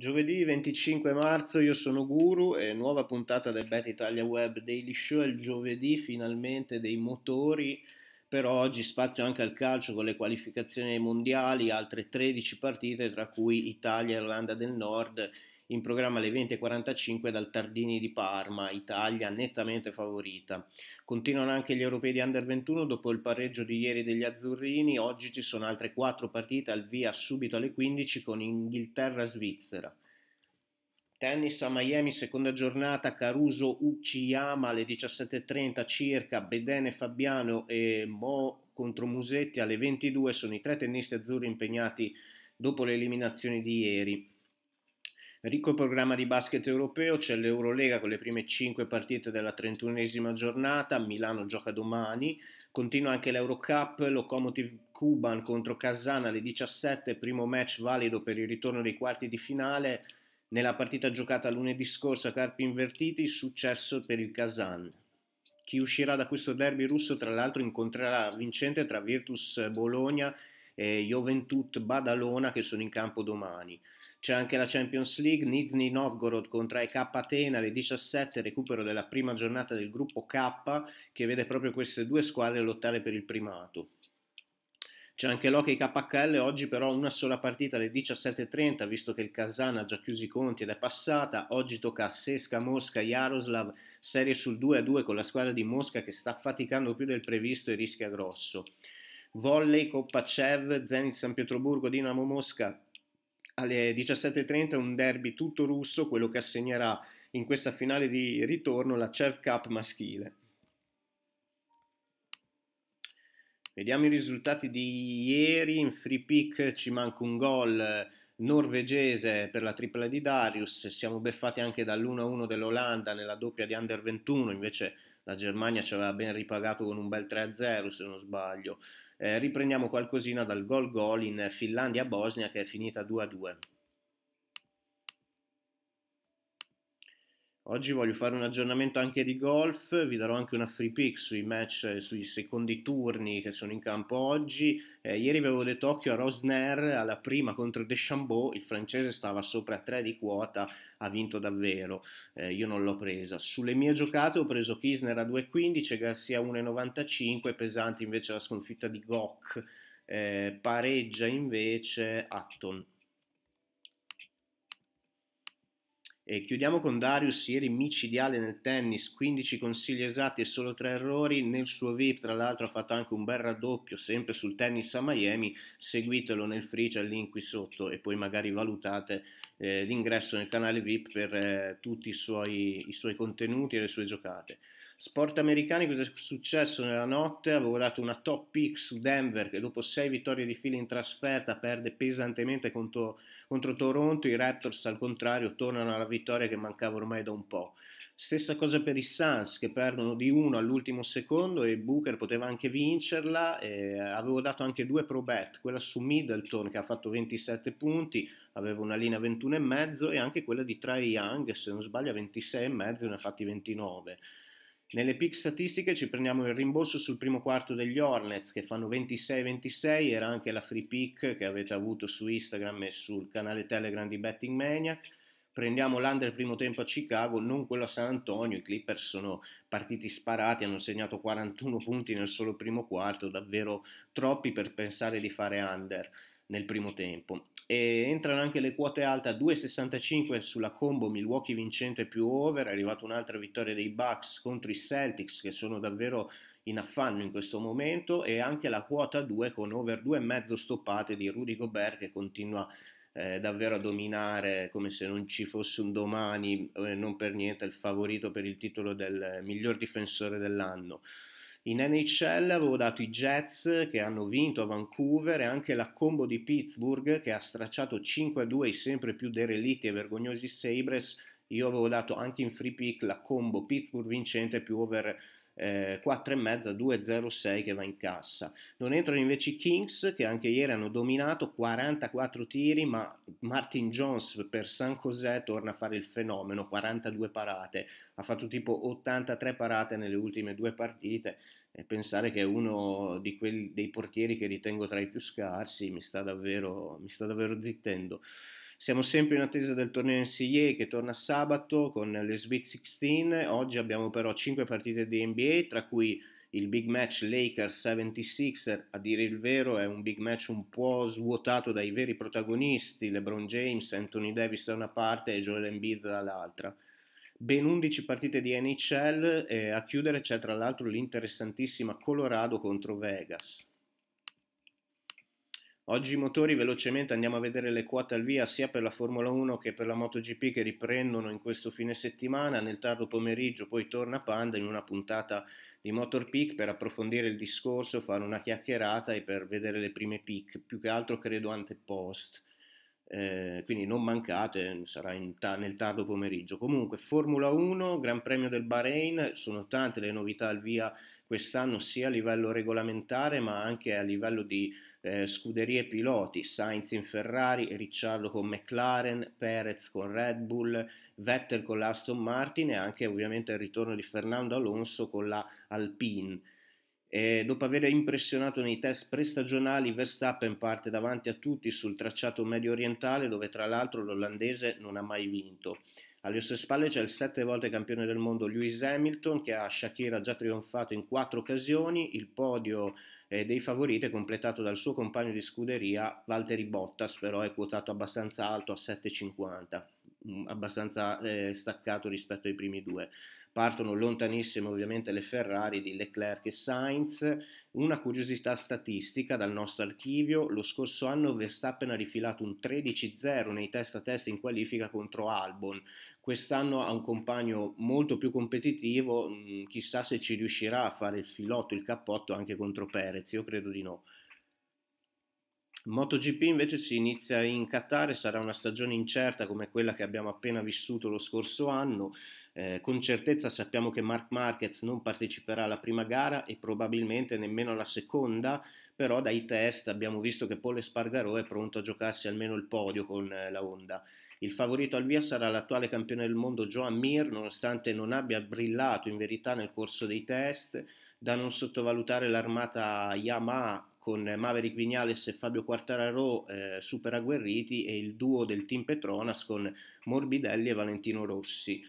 Giovedì 25 marzo io sono Guru e nuova puntata del Bet Italia Web Daily Show, il giovedì finalmente dei motori, però oggi spazio anche al calcio con le qualificazioni mondiali, altre 13 partite tra cui Italia e Irlanda del Nord in programma alle 20.45 dal Tardini di Parma, Italia nettamente favorita. Continuano anche gli europei di Under 21 dopo il pareggio di ieri degli azzurrini, oggi ci sono altre quattro partite al via subito alle 15 con Inghilterra-Svizzera. Tennis a Miami, seconda giornata, Caruso Uchiyama alle 17.30 circa, Bedene Fabiano e Mo contro Musetti alle 22 sono i tre tennisti azzurri impegnati dopo le eliminazioni di ieri. Ricco programma di basket europeo, c'è l'Eurolega con le prime 5 partite della 31esima giornata, Milano gioca domani, continua anche l'Eurocup, Locomotive Cuban contro Kazan alle 17, primo match valido per il ritorno dei quarti di finale, nella partita giocata lunedì scorso a Carpi Invertiti, successo per il Kazan. Chi uscirà da questo derby russo tra l'altro incontrerà vincente tra Virtus Bologna e e Joventut Badalona che sono in campo domani. C'è anche la Champions League, Nizhny Novgorod contro EK Atena alle 17, recupero della prima giornata del gruppo K che vede proprio queste due squadre lottare per il primato. C'è anche l'Hockey KHL, oggi però una sola partita alle 17.30, visto che il Kazan ha già chiuso i conti ed è passata. Oggi tocca a Sesca, Mosca, Jaroslav, serie sul 2-2 con la squadra di Mosca che sta faticando più del previsto e rischia grosso volley, Coppa Cev, Zenit San Pietroburgo, Dinamo Mosca alle 17.30 un derby tutto russo, quello che assegnerà in questa finale di ritorno la Cev Cup maschile. Vediamo i risultati di ieri, in free pick ci manca un gol norvegese per la tripla di Darius, siamo beffati anche dall'1-1 dell'Olanda nella doppia di Under 21, invece la Germania ci aveva ben ripagato con un bel 3-0 se non sbaglio. Eh, riprendiamo qualcosina dal gol gol in Finlandia-Bosnia che è finita 2-2. Oggi voglio fare un aggiornamento anche di golf, vi darò anche una free pick sui match, sui secondi turni che sono in campo oggi. Eh, ieri vi avevo detto occhio a Rosner, alla prima contro Deschambault, il francese stava sopra a 3 di quota, ha vinto davvero, eh, io non l'ho presa. Sulle mie giocate ho preso Kisner a 2,15, Garcia a 1,95, pesante invece la sconfitta di Gok, eh, pareggia invece Atton. E chiudiamo con Darius, ieri micidiale nel tennis, 15 consigli esatti e solo 3 errori, nel suo VIP tra l'altro ha fatto anche un bel raddoppio, sempre sul tennis a Miami, seguitelo nel free, c'è il link qui sotto e poi magari valutate eh, l'ingresso nel canale VIP per eh, tutti i suoi, i suoi contenuti e le sue giocate. Sport americani, cosa è successo nella notte? Avevo dato una top pick su Denver che dopo 6 vittorie di fila in trasferta perde pesantemente contro contro Toronto, i Raptors al contrario tornano alla vittoria che mancava ormai da un po'. Stessa cosa per i Suns che perdono di uno all'ultimo secondo e Booker poteva anche vincerla. Eh, avevo dato anche due pro bet, quella su Middleton che ha fatto 27 punti, aveva una linea 21,5 e anche quella di Trae Young, se non sbaglio 26,5 ne ha fatti 29. Nelle pick statistiche ci prendiamo il rimborso sul primo quarto degli Hornets che fanno 26-26, era anche la free pick che avete avuto su Instagram e sul canale Telegram di Betting Maniac. Prendiamo l'under primo tempo a Chicago, non quello a San Antonio, i Clippers sono partiti sparati, hanno segnato 41 punti nel solo primo quarto, davvero troppi per pensare di fare under nel primo tempo. E entrano anche le quote alte a 2,65 sulla combo Milwaukee vincente più over, è arrivata un'altra vittoria dei Bucks contro i Celtics che sono davvero in affanno in questo momento e anche la quota 2 con over 2,5 stoppate di Rudy Gobert che continua eh, davvero a dominare come se non ci fosse un domani, eh, non per niente il favorito per il titolo del miglior difensore dell'anno. In NHL avevo dato i Jets che hanno vinto a Vancouver e anche la combo di Pittsburgh che ha stracciato 5-2 i sempre più derelitti e vergognosi Sabres. Io avevo dato anche in free pick la combo Pittsburgh vincente più over eh, 4,5 2,06 che va in cassa. Non entrano invece i Kings che anche ieri hanno dominato 44 tiri, ma Martin Jones per San José torna a fare il fenomeno, 42 parate, ha fatto tipo 83 parate nelle ultime due partite e pensare che è uno di quelli, dei portieri che ritengo tra i più scarsi mi sta davvero, mi sta davvero zittendo. Siamo sempre in attesa del torneo NCAA che torna sabato con le Sweet 16. Oggi abbiamo però 5 partite di NBA, tra cui il big match Lakers 76er, a dire il vero, è un big match un po' svuotato dai veri protagonisti, LeBron James, Anthony Davis da una parte e Joel Embiid dall'altra. Ben 11 partite di NHL e a chiudere c'è tra l'altro l'interessantissima Colorado contro Vegas. Oggi i motori velocemente andiamo a vedere le quote al via sia per la Formula 1 che per la MotoGP che riprendono in questo fine settimana, nel tardo pomeriggio poi torna Panda in una puntata di Motor Peak per approfondire il discorso, fare una chiacchierata e per vedere le prime peak, più che altro credo ante antepost eh, quindi non mancate, sarà ta- nel tardo pomeriggio. Comunque, Formula 1, Gran Premio del Bahrain, sono tante le novità al via quest'anno, sia a livello regolamentare ma anche a livello di eh, scuderie piloti. Sainz in Ferrari, Ricciardo con McLaren, Perez con Red Bull, Vettel con l'Aston Martin e anche ovviamente il ritorno di Fernando Alonso con la Alpine. E dopo aver impressionato nei test prestagionali, Verstappen parte davanti a tutti sul tracciato medio orientale dove tra l'altro l'olandese non ha mai vinto. Alle sue spalle c'è il sette volte campione del mondo Lewis Hamilton che a Shakira ha già trionfato in quattro occasioni, il podio eh, dei favoriti è completato dal suo compagno di scuderia Valtteri Bottas, però è quotato abbastanza alto a 7,50, mm, abbastanza eh, staccato rispetto ai primi due partono lontanissime ovviamente le Ferrari di Leclerc e Sainz. Una curiosità statistica dal nostro archivio, lo scorso anno Verstappen ha rifilato un 13-0 nei test a test in qualifica contro Albon, quest'anno ha un compagno molto più competitivo, mm, chissà se ci riuscirà a fare il filotto, il cappotto anche contro Perez, io credo di no. MotoGP invece si inizia in Qatar e sarà una stagione incerta come quella che abbiamo appena vissuto lo scorso anno, eh, con certezza sappiamo che Mark Marquez non parteciperà alla prima gara e probabilmente nemmeno alla seconda, però dai test abbiamo visto che Paul Espargarò è pronto a giocarsi almeno il podio con eh, la Honda. Il favorito al via sarà l'attuale campione del mondo Joan Mir, nonostante non abbia brillato in verità nel corso dei test, da non sottovalutare l'armata Yamaha con Maverick Vignales e Fabio Quartararo eh, super agguerriti e il duo del team Petronas con Morbidelli e Valentino Rossi.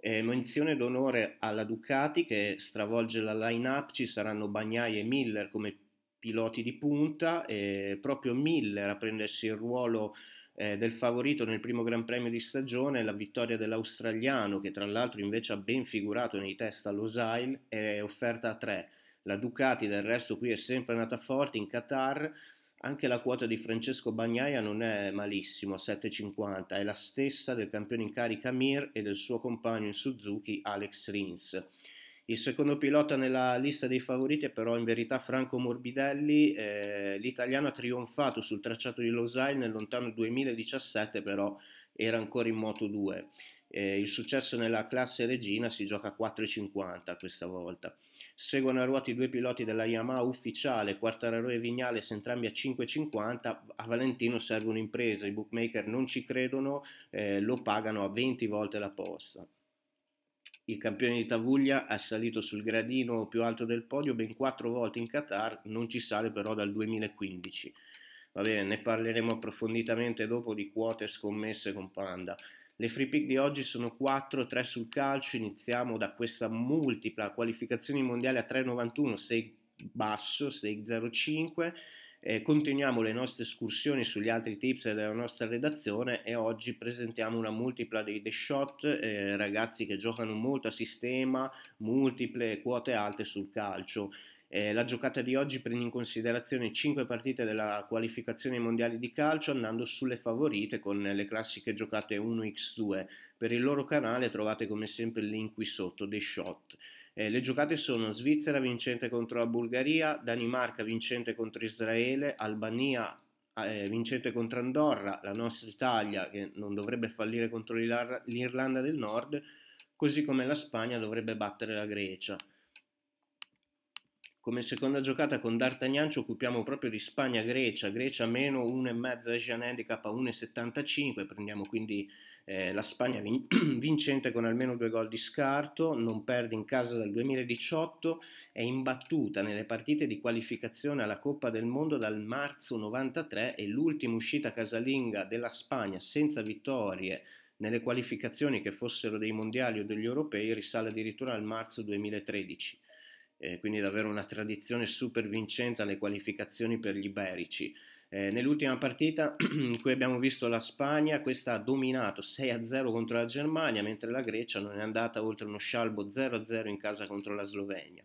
Eh, menzione d'onore alla Ducati che stravolge la line-up, ci saranno Bagnai e Miller come piloti di punta, e proprio Miller a prendersi il ruolo eh, del favorito nel primo Gran Premio di stagione, la vittoria dell'australiano che tra l'altro invece ha ben figurato nei test all'Osail è offerta a tre. La Ducati del resto qui è sempre nata forte in Qatar, anche la quota di Francesco Bagnaia non è malissimo, 7,50, è la stessa del campione in carica Mir e del suo compagno in Suzuki Alex Rins. Il secondo pilota nella lista dei favoriti è però in verità Franco Morbidelli, eh, l'italiano ha trionfato sul tracciato di Losail nel lontano 2017 però era ancora in Moto 2. Eh, il successo nella classe regina si gioca a 4,50 questa volta. Seguono a ruoti due piloti della Yamaha ufficiale, Quartararo e Vignales, entrambi a 5,50. A Valentino serve un'impresa, i bookmaker non ci credono, eh, lo pagano a 20 volte la posta. Il campione di Tavuglia è salito sul gradino più alto del podio ben quattro volte in Qatar, non ci sale però dal 2015. Va bene, ne parleremo approfonditamente dopo di quote scommesse con Panda. Le free pick di oggi sono 4, 3 sul calcio, iniziamo da questa multipla qualificazioni mondiali a 3,91, stake basso, stake 0,5. Eh, continuiamo le nostre escursioni sugli altri tips della nostra redazione e oggi presentiamo una multipla dei The Shot, eh, ragazzi che giocano molto a sistema, multiple quote alte sul calcio. Eh, la giocata di oggi prende in considerazione 5 partite della qualificazione mondiale di calcio andando sulle favorite con le classiche giocate 1x2. Per il loro canale trovate come sempre il link qui sotto, The Shot. Eh, le giocate sono Svizzera vincente contro la Bulgaria, Danimarca vincente contro Israele, Albania eh, vincente contro Andorra, la nostra Italia che non dovrebbe fallire contro l'Irlanda del Nord, così come la Spagna dovrebbe battere la Grecia. Come seconda giocata con D'Artagnan ci occupiamo proprio di Spagna-Grecia, Grecia meno 1,5 Asian Handicap a 1,75, prendiamo quindi eh, la Spagna vin vincente con almeno due gol di scarto, non perde in casa dal 2018, è imbattuta nelle partite di qualificazione alla Coppa del Mondo dal marzo 93 e l'ultima uscita casalinga della Spagna senza vittorie nelle qualificazioni che fossero dei mondiali o degli europei risale addirittura al marzo 2013 eh, quindi davvero una tradizione super vincente alle qualificazioni per gli iberici. Eh, nell'ultima partita in cui abbiamo visto la Spagna, questa ha dominato 6-0 contro la Germania, mentre la Grecia non è andata oltre uno scialbo 0-0 in casa contro la Slovenia.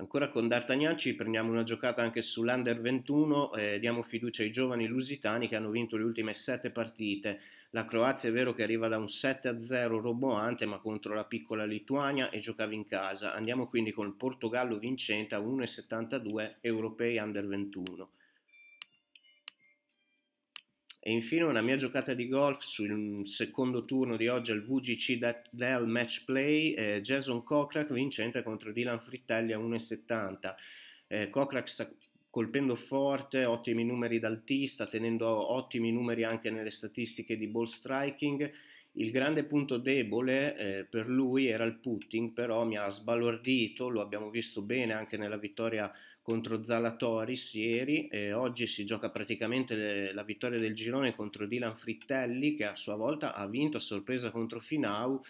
Ancora con D'Artagnan ci prendiamo una giocata anche sull'Under 21 e diamo fiducia ai giovani lusitani che hanno vinto le ultime 7 partite. La Croazia è vero che arriva da un 7-0 roboante ma contro la piccola Lituania e giocava in casa. Andiamo quindi con il Portogallo vincente a 1,72 europei Under 21. E infine una mia giocata di golf sul secondo turno di oggi al VGC Dell Match Play, eh, Jason Kokrak vincente contro Dylan Frittelli a 1,70. Eh, Kokrak sta colpendo forte, ottimi numeri dal sta tenendo ottimi numeri anche nelle statistiche di ball striking. Il grande punto debole eh, per lui era il putting, però mi ha sbalordito, lo abbiamo visto bene anche nella vittoria contro Zalatoris ieri e oggi si gioca praticamente le, la vittoria del girone contro Dylan Frittelli che a sua volta ha vinto a sorpresa contro Finau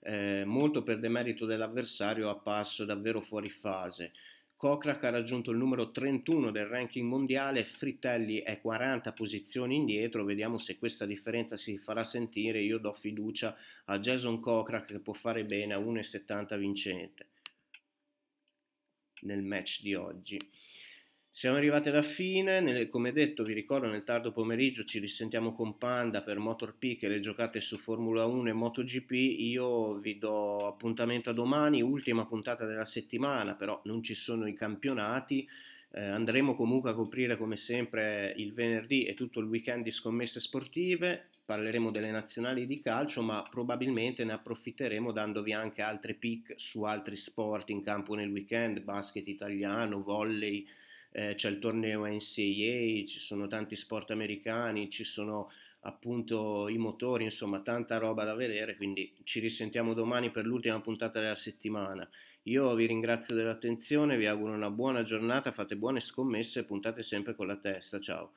eh, molto per demerito dell'avversario a passo davvero fuori fase. Kokrak ha raggiunto il numero 31 del ranking mondiale, Frittelli è 40 posizioni indietro, vediamo se questa differenza si farà sentire, io do fiducia a Jason Kokrak che può fare bene a 1,70 vincente nel match di oggi. Siamo arrivati alla fine, nel, come detto vi ricordo nel tardo pomeriggio ci risentiamo con Panda per Motor Peak e le giocate su Formula 1 e MotoGP, io vi do appuntamento a domani, ultima puntata della settimana, però non ci sono i campionati, eh, andremo comunque a coprire come sempre il venerdì e tutto il weekend di scommesse sportive, parleremo delle nazionali di calcio, ma probabilmente ne approfitteremo dandovi anche altre pick su altri sport in campo nel weekend, basket italiano, volley, eh, c'è il torneo NCAA, ci sono tanti sport americani, ci sono appunto i motori, insomma tanta roba da vedere, quindi ci risentiamo domani per l'ultima puntata della settimana. Io vi ringrazio dell'attenzione, vi auguro una buona giornata, fate buone scommesse e puntate sempre con la testa. Ciao.